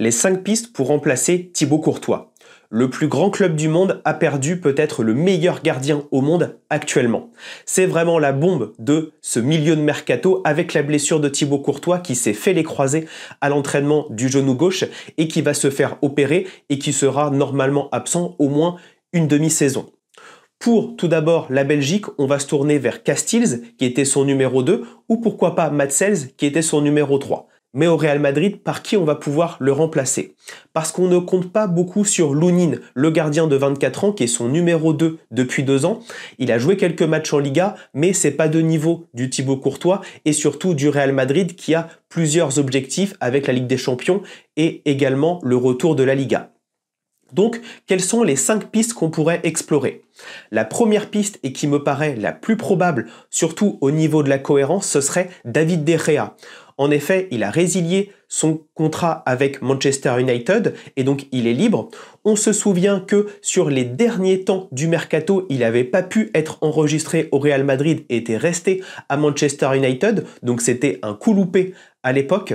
les cinq pistes pour remplacer Thibaut Courtois. Le plus grand club du monde a perdu peut-être le meilleur gardien au monde actuellement. C'est vraiment la bombe de ce milieu de mercato avec la blessure de Thibaut Courtois qui s'est fait les croisés à l'entraînement du genou gauche et qui va se faire opérer et qui sera normalement absent au moins une demi-saison. Pour tout d'abord la Belgique, on va se tourner vers Castils, qui était son numéro 2, ou pourquoi pas Matsels, qui était son numéro 3 mais au Real Madrid, par qui on va pouvoir le remplacer Parce qu'on ne compte pas beaucoup sur Lounine, le gardien de 24 ans, qui est son numéro 2 depuis deux ans. Il a joué quelques matchs en Liga, mais c'est pas de niveau du Thibaut Courtois et surtout du Real Madrid qui a plusieurs objectifs avec la Ligue des Champions et également le retour de la Liga. Donc, quelles sont les 5 pistes qu'on pourrait explorer La première piste, et qui me paraît la plus probable, surtout au niveau de la cohérence, ce serait David De Gea. En effet, il a résilié son contrat avec Manchester United et donc il est libre. On se souvient que sur les derniers temps du mercato, il n'avait pas pu être enregistré au Real Madrid et était resté à Manchester United, donc c'était un coup loupé à l'époque.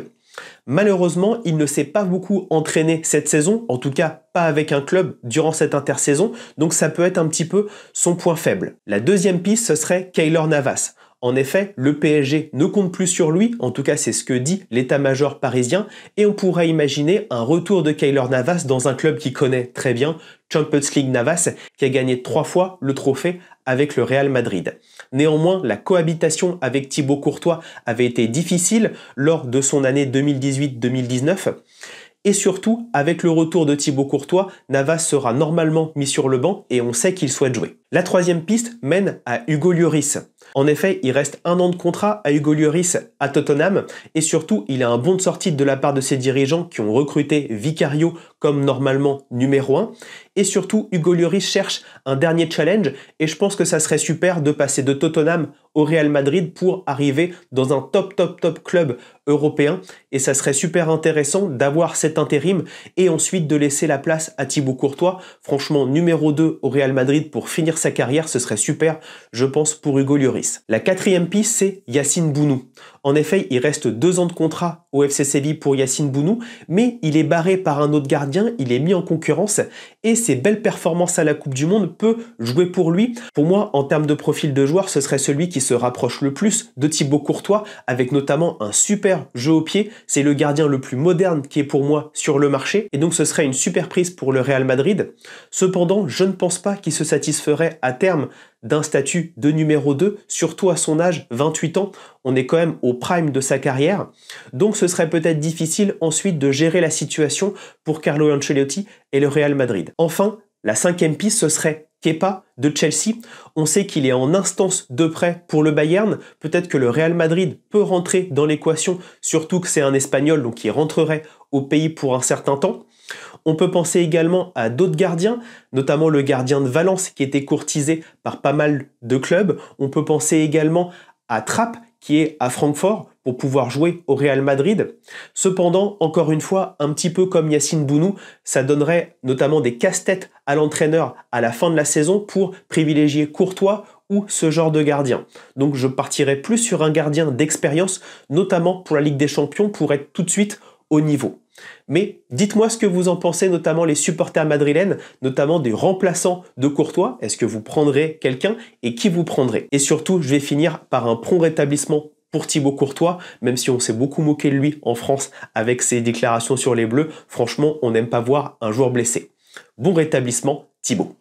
Malheureusement, il ne s'est pas beaucoup entraîné cette saison, en tout cas pas avec un club durant cette intersaison, donc ça peut être un petit peu son point faible. La deuxième piste, ce serait Kyler Navas. En effet, le PSG ne compte plus sur lui, en tout cas c'est ce que dit l'état-major parisien, et on pourrait imaginer un retour de Kyler Navas dans un club qu'il connaît très bien, Champions League Navas, qui a gagné trois fois le trophée avec le Real Madrid. Néanmoins, la cohabitation avec Thibaut Courtois avait été difficile lors de son année 2018-2019. Et surtout, avec le retour de Thibaut Courtois, Navas sera normalement mis sur le banc et on sait qu'il souhaite jouer. La troisième piste mène à Hugo Lloris. En effet, il reste un an de contrat à Hugo Lloris à Tottenham et surtout, il a un bon de sortie de la part de ses dirigeants qui ont recruté Vicario comme normalement numéro 1. Et surtout, Hugo Lloris cherche un dernier challenge et je pense que ça serait super de passer de Tottenham au Real Madrid pour arriver dans un top top top club européen et ça serait super intéressant d'avoir cet intérim et ensuite de laisser la place à Thibaut Courtois. Franchement, numéro 2 au Real Madrid pour finir sa carrière, ce serait super, je pense, pour Hugo Lloris. La quatrième piste, c'est Yacine Bounou. En effet, il reste deux ans de contrat au FC Séville pour Yacine Bounou, mais il est barré par un autre gardien, il est mis en concurrence et ses belles performances à la Coupe du Monde peut jouer pour lui. Pour moi, en termes de profil de joueur, ce serait celui qui se rapproche le plus de Thibaut Courtois, avec notamment un super jeu au pied. C'est le gardien le plus moderne qui est pour moi sur le marché, et donc ce serait une super prise pour le Real Madrid. Cependant, je ne pense pas qu'il se satisferait à terme d'un statut de numéro 2, surtout à son âge, 28 ans on est quand même au prime de sa carrière. Donc ce serait peut-être difficile ensuite de gérer la situation pour Carlo Ancelotti et le Real Madrid. Enfin, la cinquième piste, ce serait Kepa de Chelsea. On sait qu'il est en instance de prêt pour le Bayern. Peut-être que le Real Madrid peut rentrer dans l'équation, surtout que c'est un Espagnol, donc il rentrerait au pays pour un certain temps. On peut penser également à d'autres gardiens, notamment le gardien de Valence qui était courtisé par pas mal de clubs. On peut penser également à Trapp qui est à Francfort pour pouvoir jouer au Real Madrid. Cependant, encore une fois, un petit peu comme Yacine Bounou, ça donnerait notamment des casse-têtes à l'entraîneur à la fin de la saison pour privilégier Courtois ou ce genre de gardien. Donc je partirais plus sur un gardien d'expérience, notamment pour la Ligue des Champions, pour être tout de suite au niveau. Mais dites-moi ce que vous en pensez, notamment les supporters madrilènes, notamment des remplaçants de Courtois. Est-ce que vous prendrez quelqu'un et qui vous prendrez Et surtout, je vais finir par un prompt rétablissement pour Thibaut Courtois, même si on s'est beaucoup moqué de lui en France avec ses déclarations sur les Bleus. Franchement, on n'aime pas voir un joueur blessé. Bon rétablissement, Thibaut.